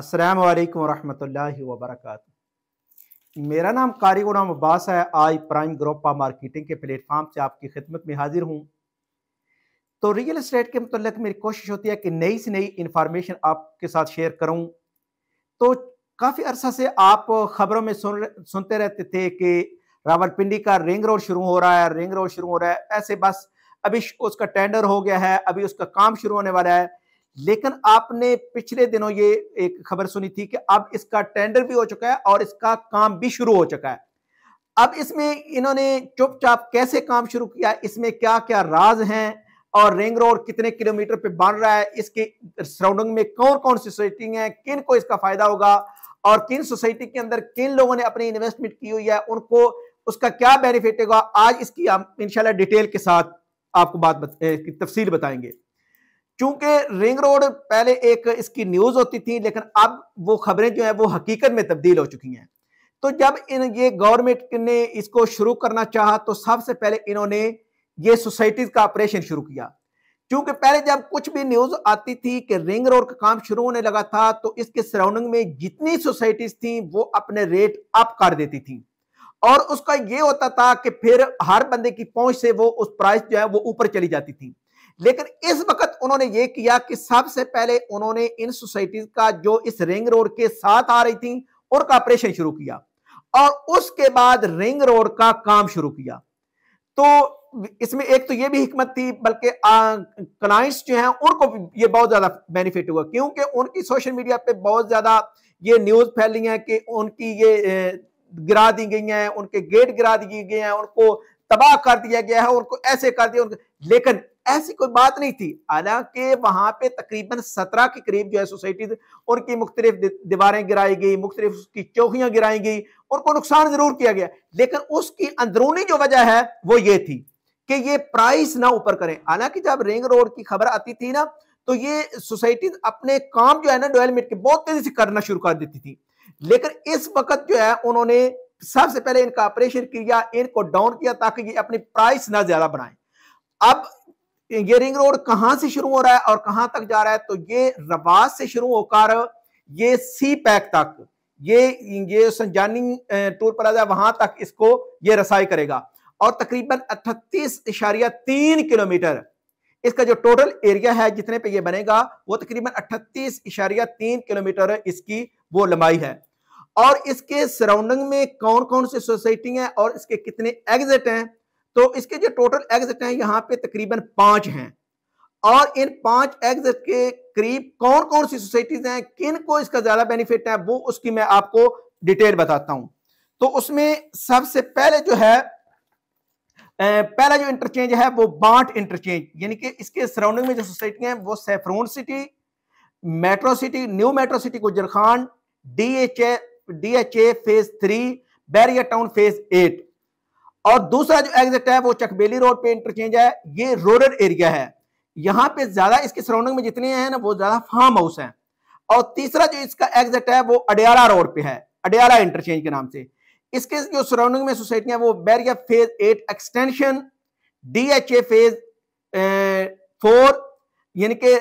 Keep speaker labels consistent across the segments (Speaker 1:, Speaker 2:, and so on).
Speaker 1: अस्सलाम वालेकुम रहमतुल्लाहि व बरकातहू मेरा नाम कारी गुलाम अब्बास है आज प्राइम ग्रोपा मार्केटिंग के प्लेटफॉर्म से आपकी खिदमत में हाजिर हूँ तो रियल इस्टेट के मतलब मेरी कोशिश होती है कि नई से नई इन्फॉर्मेशन आपके साथ शेयर करूँ तो काफ़ी अरसा से आप खबरों में सुन सुनते रहते थे कि रावलपिंडी का रिंग रोड शुरू हो रहा है रिंग रोड शुरू हो रहा है ऐसे बस अभी उसका टेंडर हो गया है अभी उसका काम शुरू होने वाला है लेकिन आपने पिछले दिनों ये एक खबर सुनी थी कि अब इसका टेंडर भी हो चुका है और इसका काम भी शुरू हो चुका है अब इसमें इन्होंने चुपचाप कैसे काम शुरू किया इसमें क्या क्या राज हैं और रिंग रोड कितने किलोमीटर पे बन रहा है इसके सराउंडिंग में कौन कौन सी सोसाइटी है किन को इसका फायदा होगा और किन सोसाइटी के अंदर किन लोगों ने अपनी इन्वेस्टमेंट की हुई है उनको उसका क्या बेनिफिट होगा आज इसकी हम इनशाला डिटेल के साथ आपको बात बत, तफसील बताएंगे चूंकि रिंग रोड पहले एक इसकी न्यूज होती थी लेकिन अब वो खबरें जो है वो हकीकत में तब्दील हो चुकी हैं तो जब इन ये गवर्नमेंट ने इसको शुरू करना चाहा तो सबसे पहले इन्होंने ये सोसाइटीज का ऑपरेशन शुरू किया क्योंकि पहले जब कुछ भी न्यूज आती थी कि रिंग रोड का काम शुरू होने लगा था तो इसके सराउंडिंग में जितनी सोसाइटीज थी वो अपने रेट अप कर देती थी और उसका ये होता था कि फिर हर बंदे की पहुंच से वो उस प्राइस जो है वो ऊपर चली जाती थी लेकिन इस वक्त उन्होंने ये किया कि सबसे पहले उन्होंने इन सोसाइटीज का जो इस रिंग रोड के साथ आ रही थी उनका ऑपरेशन शुरू किया और उसके बाद रिंग रोड का काम शुरू किया तो इसमें एक तो ये भी हिकमत थी बल्कि क्लाइंट्स जो हैं उनको ये बहुत ज्यादा बेनिफिट हुआ क्योंकि उनकी सोशल मीडिया पे बहुत ज्यादा ये न्यूज फैली है कि उनकी ये गिरा दी गई हैं उनके गेट गिरा दिए गए हैं उनको तबाह कर दिया गया है उनको ऐसे कर दिया लेकिन ऐसी कोई बात नहीं थी हालांकि वहां पे तकरीबन सत्रह के करीब जो है सोसाइटी उनकी मुख्तलिफ दीवारें गिराई गई मुख्तलिफ उसकी चौकियां गिराई गई उनको नुकसान जरूर किया गया लेकिन उसकी अंदरूनी जो वजह है वो ये थी कि ये प्राइस ना ऊपर करें हालांकि जब रिंग रोड की खबर आती थी ना तो ये सोसाइटी अपने काम जो है ना डेवलपमेंट के बहुत तेजी से करना शुरू कर देती थी लेकिन इस वक्त जो है उन्होंने सबसे पहले इनका ऑपरेशन किया इनको डाउन किया ताकि ये अपनी प्राइस ना ज्यादा बनाए अब ये रिंग रोड कहां से शुरू हो रहा है और कहां तक जा रहा है तो ये रवास से शुरू होकर ये सी पैक तक ये ये संजानी टूर प्लाजा वहां तक इसको ये रसाई करेगा और तकरीबन अठतीस इशारिया तीन किलोमीटर इसका जो टोटल एरिया है जितने पे ये बनेगा वो तकरीबन अठतीस इशारिया तीन किलोमीटर इसकी वो लंबाई है और इसके सराउंडिंग में कौन कौन सी सोसाइटी हैं और इसके कितने एग्जिट हैं तो इसके जो टोटल एग्जिट हैं यहाँ पे तकरीबन पांच हैं और इन पांच एग्जिट के करीब कौन कौन सी सोसाइटीज हैं किन को इसका ज्यादा बेनिफिट है वो उसकी मैं आपको डिटेल बताता हूं तो उसमें सबसे पहले जो है पहला जो इंटरचेंज है वो बांट इंटरचेंज यानी कि इसके सराउंडिंग में जो सोसाइटी हैं वो saffron city metro city new metro city Gujar Khan D H A D H A phase three Bahria town phase eight और दूसरा जो एग्जिट है वो चकबेली रोड पे इंटरचेंज है ये रोडेड एरिया है यहाँ पे ज्यादा इसके सराउंडिंग में जितने हैं ना वो ज्यादा फार्म हाउस है और तीसरा जो इसका एग्जिट है वो अडियारा रोड पे है अडियारा इंटरचेंज के नाम से इसके जो सराउंडिंग में सोसाइटियां वो Bahria phase eight extension D H A phase four यानी कि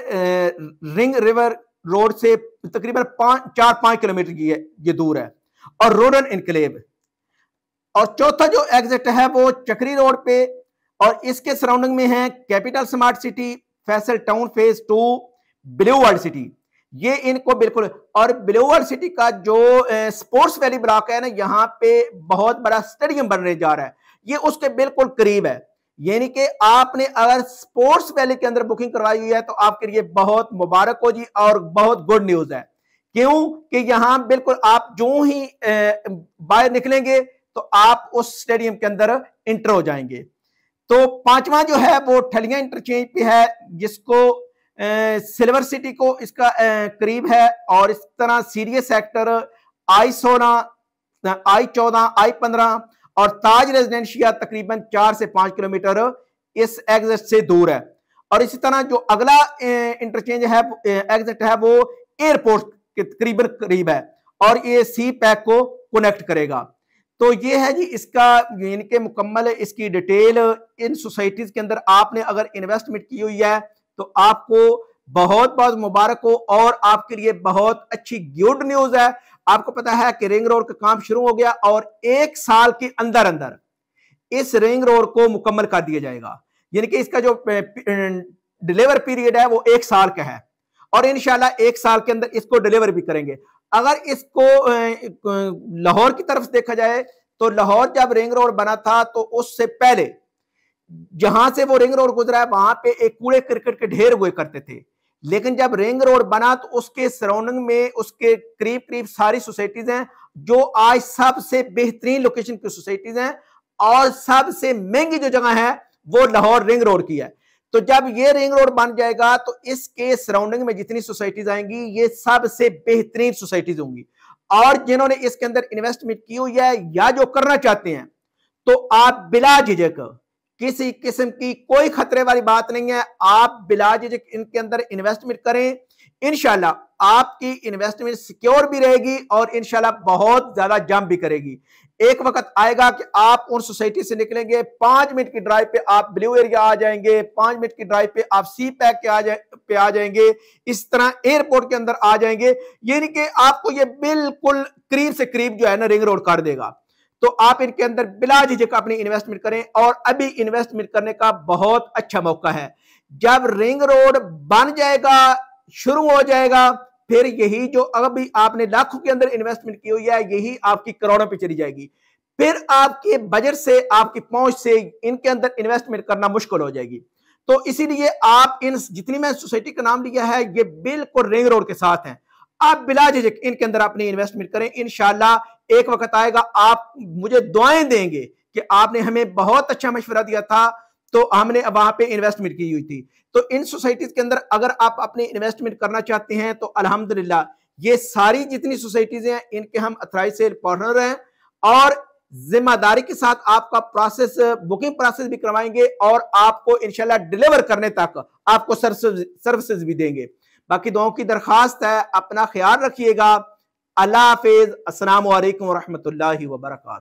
Speaker 1: रिंग रिवर रोड से तकरीबन पांच चार पांच किलोमीटर की है ये दूर है और रोडन इनकलेव और चौथा जो एग्जिट है वो चक्री रोड पे और इसके सराउंडिंग में है capital smart city Faisal town phase two blue world city ये इनको बिल्कुल और ब्लू वर्ल्ड सिटी का जो स्पोर्ट्स वैली ब्लॉक है ना यहाँ पे बहुत बड़ा स्टेडियम बनने जा रहा है ये उसके बिल्कुल करीब है यानी कि आपने अगर स्पोर्ट्स वैली के अंदर बुकिंग करवाई हुई है तो आपके लिए बहुत मुबारक हो जी और बहुत गुड न्यूज है क्यों कि यहां बिल्कुल आप जो ही बाहर निकलेंगे तो आप उस स्टेडियम के अंदर इंटर हो जाएंगे तो पांचवा जो है वो ठलिया इंटरचेंज पे है जिसको ए, सिल्वर सिटी को इसका ए, करीब है और इस तरह सीरियस सेक्टर आई सोलह आई चौदह आई पंद्रह और ताज रेजिडेंशिया तकरीबन चार से पांच किलोमीटर इस एग्जिट से दूर है और इसी तरह जो अगला इंटरचेंज है एग्जिट है वो एयरपोर्ट के तकरीबन करीब है और ये सी पैक को कनेक्ट करेगा तो ये है जी इसका इनके मुकम्मल इसकी डिटेल इन सोसाइटीज़ के अंदर आपने अगर इन्वेस्टमेंट की हुई है तो आपको बहुत बहुत मुबारक हो और आपके लिए बहुत अच्छी गुड न्यूज है आपको पता है कि रिंग रोड का काम शुरू हो गया और एक साल के अंदर अंदर इस रिंग रोड को मुकम्मल कर दिया जाएगा यानी कि इसका जो डिलीवर पीरियड है वो एक साल का है और इनशाला एक साल के अंदर इसको डिलीवर भी करेंगे अगर इसको लाहौर की तरफ देखा जाए तो लाहौर जब रिंग रोड बना था तो उससे पहले जहां से वो रिंग रोड गुजरा है वहां पे एक कूड़े क्रिकेट के ढेर हुए करते थे लेकिन जब रिंग रोड बना तो उसके सराउंडिंग में उसके करीब करीब सारी सोसाइटीज हैं जो आज सबसे बेहतरीन लोकेशन की सोसाइटीज हैं और सबसे महंगी जो जगह है वो लाहौर रिंग रोड की है तो जब ये रिंग रोड बन जाएगा तो इसके सराउंडिंग में जितनी सोसाइटीज आएंगी ये सबसे बेहतरीन सोसाइटीज होंगी और जिन्होंने इसके अंदर इन्वेस्टमेंट की हुई है या जो करना चाहते हैं तो आप बिला झिझक किसी किस्म की कोई खतरे वाली बात नहीं है आप बिला झिझक इनके अंदर इन्वेस्टमेंट करें इनशाला आपकी इन्वेस्टमेंट सिक्योर भी रहेगी और इनशाला बहुत ज्यादा जम भी करेगी एक वक्त आएगा कि आप उन सोसाइटी से निकलेंगे पांच मिनट की ड्राइव पे आप ब्लू एरिया आ जाएंगे पांच मिनट की ड्राइव पे आप सी पैक के आ जाए पे आ जाएंगे इस तरह एयरपोर्ट के अंदर आ जाएंगे यानी कि आपको ये बिल्कुल करीब से करीब जो है ना रिंग रोड कर देगा तो आप इनके अंदर बिला झिझक अपनी इन्वेस्टमेंट करें और अभी इन्वेस्टमेंट करने का बहुत अच्छा मौका है जब रिंग रोड बन जाएगा शुरू हो जाएगा फिर यही जो अभी आपने लाखों के अंदर इन्वेस्टमेंट की हुई है यही आपकी करोड़ों पे चली जाएगी फिर आपके बजट से आपकी पहुंच से इनके अंदर इन्वेस्टमेंट करना मुश्किल हो जाएगी तो इसीलिए आप इन जितनी मैं सोसाइटी का नाम लिया है ये बिल्कुल रिंग रोड के साथ हैं आप बिला झिझक इनके अंदर अपनी इन्वेस्टमेंट करें इनशाला एक वक्त आएगा आप मुझे दुआएं देंगे कि आपने हमें बहुत अच्छा मशवरा दिया था तो हमने वहां पे इन्वेस्टमेंट की हुई थी तो इन सोसाइटीज के अंदर अगर आप अपने इन्वेस्टमेंट करना चाहते हैं तो अल्हम्दुलिल्लाह ये सारी जितनी सोसाइटीज हैं इनके हम अथराइज से पार्टनर हैं और जिम्मेदारी के साथ आपका प्रोसेस बुकिंग प्रोसेस भी करवाएंगे और आपको इनशाला डिलीवर करने तक आपको सर्विसेज भी देंगे बाकी दोनों की दरखास्त है अपना ख्याल रखिएगा अल्लाह हाफिज असल वरहमत लाही वरक